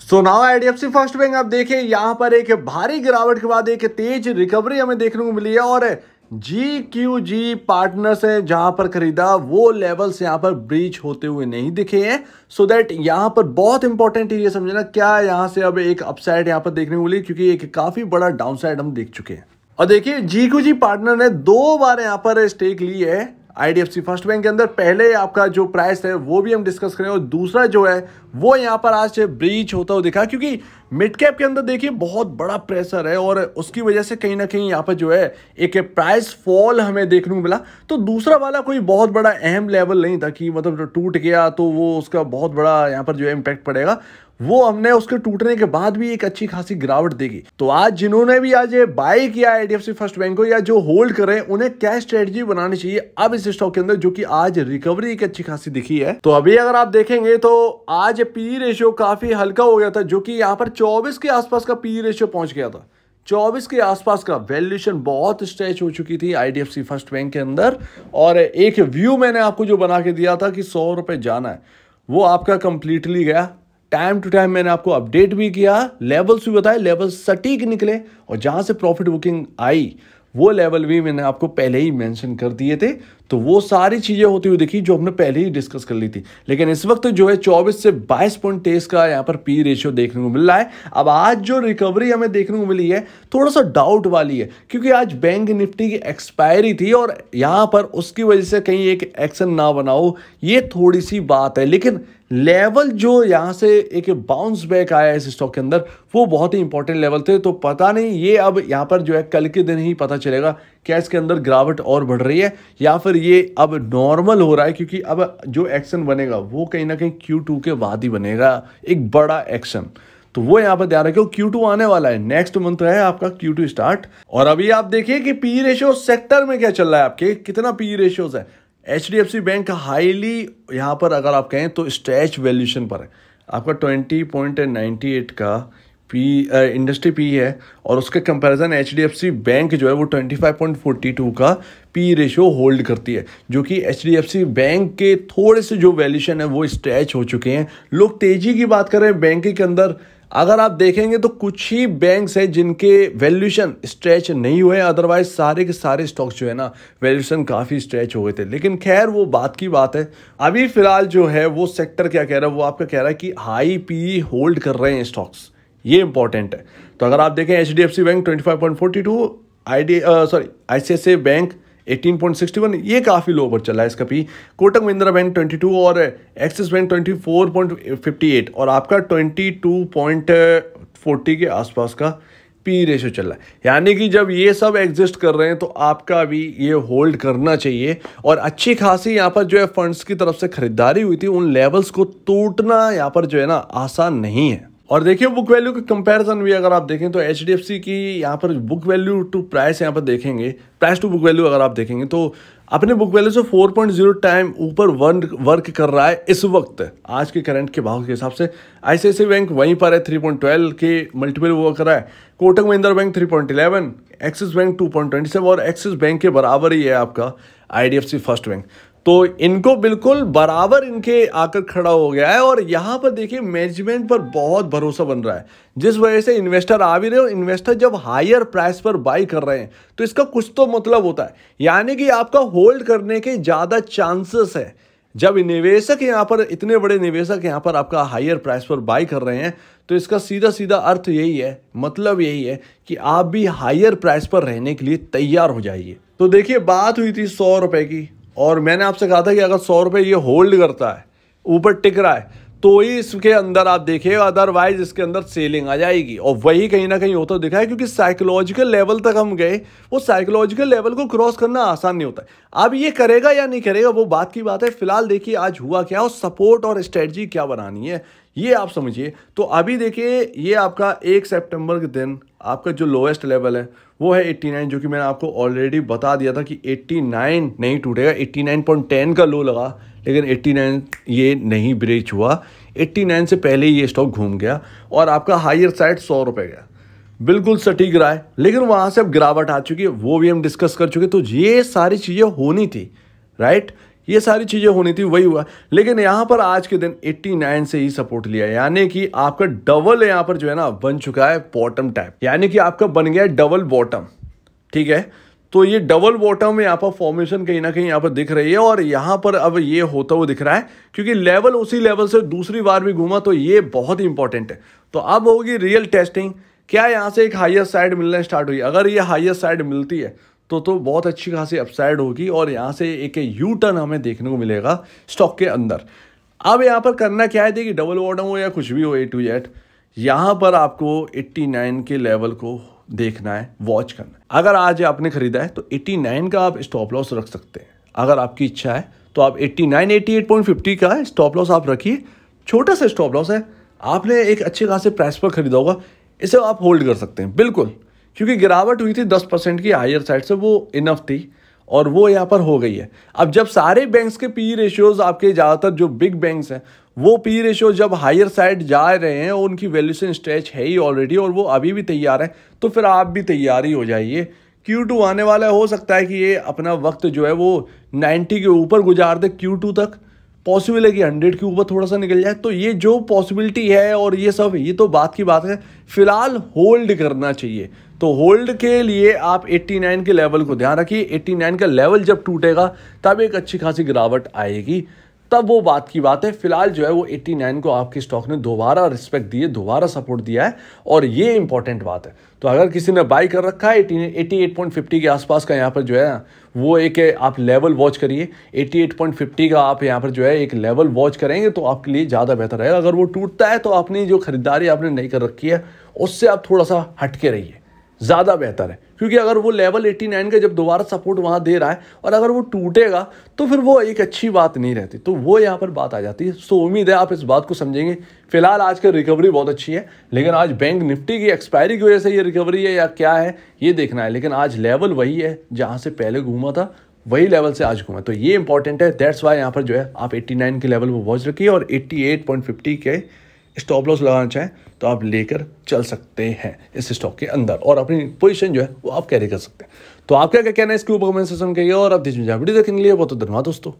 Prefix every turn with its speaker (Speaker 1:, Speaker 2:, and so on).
Speaker 1: सो now IDFC first bank आप देखें यहां पर एक भारी गिरावट के बाद एक तेज रिकवरी हमें देखने को मिली है और जी क्यू जी पार्टनर्स है जहां पर खरीदा वो लेवल्स यहां पर ब्रीच होते हुए नहीं दिखे हैं सो दैट यहां पर बहुत इंपॉर्टेंट है ये समझना क्या यहां से अब एक अपसाइड यहां पर देखने को मिली क्योंकि एक काफी बड़ा डाउनसाइड हम देख चुके हैं और देखिए जी क्यू जी पार्टनर ने दो बार यहां पर स्टेक ली है आई फर्स्ट बैंक के अंदर पहले आपका जो प्राइस है वो भी हम डिस्कस करें और दूसरा जो है वो यहाँ पर आज ब्रीच होता हुआ दिखा क्योंकि मिड कैप के अंदर देखिए बहुत बड़ा प्रेशर है और उसकी वजह से कहीं ना कहीं यहाँ पर जो है एक प्राइस फॉल हमें देखने को मिला तो दूसरा वाला कोई बहुत बड़ा अहम लेवल नहीं था कि मतलब टूट गया तो वो उसका बहुत बड़ा यहाँ पर जो है इम्पैक्ट पड़ेगा वो हमने उसके टूटने के बाद भी एक अच्छी खासी गिरावट देगी तो आज जिन्होंने भी आज ये बाय किया I D F C first bank को या जो होल्ड करें उन्हें क्या स्ट्रेटजी बनानी चाहिए अब इस स्टॉक के अंदर जो कि आज रिकवरी एक अच्छी खासी दिखी है तो अभी अगर आप देखेंगे तो आज पी रेशियो काफी हल्का हो गया था जो कि यहाँ पर चौबीस के आसपास का पी रेशियो पहुंच गया था 24 के आसपास का वैल्यूएशन बहुत स्ट्रेच हो चुकी थी आई फर्स्ट बैंक के अंदर और एक व्यू मैंने आपको जो बना के दिया था कि सौ रुपये जाना है वो आपका कंप्लीटली गया टाइम टू टाइम मैंने आपको अपडेट भी किया लेवल्स भी बताए लेवल सटीक निकले और जहां से प्रॉफिट बुकिंग आई वो लेवल भी मैंने आपको पहले ही मेंशन कर दिए थे तो वो सारी चीज़ें होती हुई दिखी जो हमने पहले ही डिस्कस कर ली थी लेकिन इस वक्त जो है 24 से 22 पॉइंट तेईस का यहाँ पर पी रेशियो देखने को मिल रहा है अब आज जो रिकवरी हमें देखने को मिली है थोड़ा सा डाउट वाली है क्योंकि आज बैंक निफ्टी की एक्सपायरी थी और यहाँ पर उसकी वजह से कहीं एक एक्शन ना बनाओ ये थोड़ी सी बात है लेकिन लेवल जो यहाँ से एक बाउंस बैक आया इस स्टॉक के अंदर वो बहुत ही इंपॉर्टेंट लेवल थे तो पता नहीं ये अब यहाँ पर जो है कल के दिन ही पता चलेगा क्या इसके अंदर गिरावट और बढ़ रही है या फिर ये अब नॉर्मल हो रहा है क्योंकि अब जो एक्शन बनेगा वो कहीं ना कहीं क्यू टू के बाद ही बनेगा एक बड़ा एक्शन तो वो यहाँ पर ध्यान क्यू टू आने वाला है नेक्स्ट मंथ है आपका क्यू टू स्टार्ट और अभी आप देखिए कि पी रेशियो सेक्टर में क्या चल रहा है आपके कितना पी रेशियोज है H D F C bank highly यहाँ पर अगर आप कहें तो स्ट्रैच वैल्यूशन पर है आपका ट्वेंटी पॉइंट नाइन्टी एट का पी इंडस्ट्री पी है और उसके comparison H D F C bank जो है वो twenty five point forty two का पी रेशियो होल्ड करती है जो कि H D F C bank के थोड़े से जो वैल्यूशन है वो स्ट्रेच हो चुके हैं लोग तेज़ी की बात करें बैंक के अंदर अगर आप देखेंगे तो कुछ ही बैंक्स हैं जिनके वैल्यूशन स्ट्रेच नहीं हुए अदरवाइज सारे के सारे स्टॉक्स जो है ना वैल्यूशन काफ़ी स्ट्रेच हुए थे लेकिन खैर वो बात की बात है अभी फिलहाल जो है वो सेक्टर क्या कह रहा है वो आपका कह रहा है कि हाई पी होल्ड कर रहे हैं स्टॉक्स ये इंपॉर्टेंट है तो अगर आप देखें H bank twenty five point forty two I D sorry I bank 18.61 ये काफ़ी लो पर चला है इसका पी कोटक महिंद्रा बैंक 22 और एक्सिस बैंक 24.58 और आपका 22.40 के आसपास का पी रेशो चल रहा है यानी कि जब ये सब एग्जिस्ट कर रहे हैं तो आपका भी ये होल्ड करना चाहिए और अच्छी खासी यहाँ पर जो है फंड्स की तरफ से खरीदारी हुई थी उन लेवल्स को टूटना यहाँ पर जो है ना आसान नहीं है और देखिए बुक वैल्यू के कंपैरिजन भी अगर आप देखें तो एच की यहाँ पर बुक वैल्यू टू प्राइस यहाँ पर देखेंगे प्राइस टू बुक वैल्यू अगर आप देखेंगे तो अपने बुक वैल्यू से 4.0 टाइम ऊपर वन वर्क कर रहा है इस वक्त आज के करंट के भाव के हिसाब से आईसीआईसी बैंक वहीं पर है 3.12 के मल्टीपल वो कर रहा है Kotak Mahindra bank three Axis bank two और एक्सिस बैंक के बराबर ही है आपका आई फर्स्ट बैंक तो इनको बिल्कुल बराबर इनके आकर खड़ा हो गया है और यहाँ पर देखिए मैनेजमेंट पर बहुत भरोसा बन रहा है जिस वजह से इन्वेस्टर आ भी रहे हो इन्वेस्टर जब हायर प्राइस पर बाई कर रहे हैं तो इसका कुछ तो मतलब होता है यानी कि आपका होल्ड करने के ज़्यादा चांसेस है जब निवेशक यहाँ पर इतने बड़े निवेशक यहाँ पर आपका हायर प्राइस पर बाई कर रहे हैं तो इसका सीधा सीधा अर्थ यही है मतलब यही है कि आप भी हायर प्राइस पर रहने के लिए तैयार हो जाइए तो देखिए बात हुई थी सौ रुपये की और मैंने आपसे कहा था कि अगर सौ रुपये ये होल्ड करता है ऊपर टिक रहा है तो ही इसके अंदर आप देखिए अदरवाइज इसके अंदर सेलिंग आ जाएगी और वही कहीं ना कहीं होता दिखा है क्योंकि साइकोलॉजिकल लेवल तक हम गए वो साइकोलॉजिकल लेवल को क्रॉस करना आसान नहीं होता है अब ये करेगा या नहीं करेगा वो बात की बात है फिलहाल देखिए आज हुआ क्या और सपोर्ट और स्ट्रेटजी क्या बनानी है ये आप समझिए तो अभी देखिए ये आपका एक सेप्टेम्बर के दिन आपका जो लोएस्ट लेवल है वो है 89 जो कि मैंने आपको ऑलरेडी बता दिया था कि 89 नहीं टूटेगा 89.10 का लो लगा लेकिन 89 ये नहीं ब्रेच हुआ 89 से पहले ही ये स्टॉक घूम गया और आपका हायर साइड सौ रुपये गया बिल्कुल सटीक रहा है लेकिन वहाँ से अब गिरावट आ चुकी है वो भी हम डिस्कस कर चुके तो ये सारी चीज़ें होनी थी राइट ये सारी चीज़ें होनी थी वही हुआ लेकिन यहाँ पर आज के दिन 89 से ही सपोर्ट लिया यानी कि आपका डबल यहाँ पर जो है ना बन चुका है बॉटम टाइप यानी कि आपका बन गया डबल बॉटम ठीक है तो ये डबल बॉटम यहाँ पर फॉर्मेशन कहीं ना कहीं यहाँ पर दिख रही है और यहाँ पर अब ये होता हुआ दिख रहा है क्योंकि लेवल उसी लेवल से दूसरी बार भी घूमा तो ये बहुत ही इंपॉर्टेंट है तो अब होगी रियल टेस्टिंग क्या यहाँ से एक हाइयर साइड मिलना स्टार्ट हुई अगर ये हाइएस्ट साइड मिलती है तो तो बहुत अच्छी खासी अपसाइड होगी और यहाँ से एक यू टर्न हमें देखने को मिलेगा स्टॉक के अंदर अब यहाँ पर करना क्या है देखिए डबल बॉटम हो या कुछ भी हो ए टू जेड यहाँ पर आपको 89 के लेवल को देखना है वॉच करना है अगर आज आपने खरीदा है तो 89 का आप स्टॉप लॉस रख सकते हैं अगर आपकी इच्छा है तो आप 89 88.50 का स्टॉप लॉस आप रखिए छोटा सा स्टॉप लॉस है आपने एक अच्छे खासे प्राइस पर खरीदा होगा इसे आप होल्ड कर सकते हैं बिल्कुल क्योंकि गिरावट हुई थी दस परसेंट की हायर साइड से वो इनफ थी और वो यहाँ पर हो गई है अब जब सारे बैंक्स के पी रेशियोज e आपके ज़्यादातर जो बिग बैंक्स हैं वो पी रेशियो e जब हायर साइड जा रहे हैं उनकी वैल्यूशन स्ट्रेच है ही ऑलरेडी और वो अभी भी तैयार है तो फिर आप भी तैयार ही हो जाइए क्यू आने वाला हो सकता है कि ये अपना वक्त जो है वो नाइन्टी के ऊपर गुजार दे क्यू तक पॉसिबल है कि हंड्रेड के ऊपर थोड़ा सा निकल जाए तो ये जो पॉसिबिलिटी है और ये सब ये तो बात की बात है फिलहाल होल्ड करना चाहिए तो होल्ड के लिए आप 89 के लेवल को ध्यान रखिए 89 का लेवल जब टूटेगा तब एक अच्छी खासी गिरावट आएगी तब वो बात की बात है फिलहाल जो है वो 89 को आपके स्टॉक ने दोबारा रिस्पेक्ट दिए दोबारा सपोर्ट दिया है और ये इंपॉर्टेंट बात है तो अगर किसी ने बाई कर रखा है एटी एट के आसपास का यहाँ पर जो है वो एक आप लेवल वॉच करिए 88.50 का आप यहाँ पर जो है एक लेवल वॉच करेंगे तो आपके लिए ज़्यादा बेहतर रहेगा अगर वो टूटता है तो आपने जो खरीदारी आपने नहीं कर रखी है उससे आप थोड़ा सा हटके रहिए ज़्यादा बेहतर है क्योंकि अगर वो लेवल 89 का जब दोबारा सपोर्ट वहाँ दे रहा है और अगर वो टूटेगा तो फिर वो एक अच्छी बात नहीं रहती तो वो यहाँ पर बात आ जाती है सो उम्मीद है आप इस बात को समझेंगे फिलहाल आज की रिकवरी बहुत अच्छी है लेकिन आज बैंक निफ्टी की एक्सपायरी की वजह से ये रिकवरी है या क्या है ये देखना है लेकिन आज लेवल वही है जहाँ से पहले घूमा था वही लेवल से आज घूमा तो ये इंपॉर्टेंट है दैट्स वाई यहाँ पर जो है आप 89 के लेवल वो वॉच रखिए और 88.50 के स्टॉप लॉस लगाना चाहें तो आप लेकर चल सकते हैं इस स्टॉक के अंदर और अपनी पोजीशन जो है वो आप कैरी कर सकते हैं तो आपका क्या कहना है इसके ऊपर कमेंट सेशन कहिए और आप दीजिए वीडियो देखने के लिए बहुत धन्यवाद दोस्तों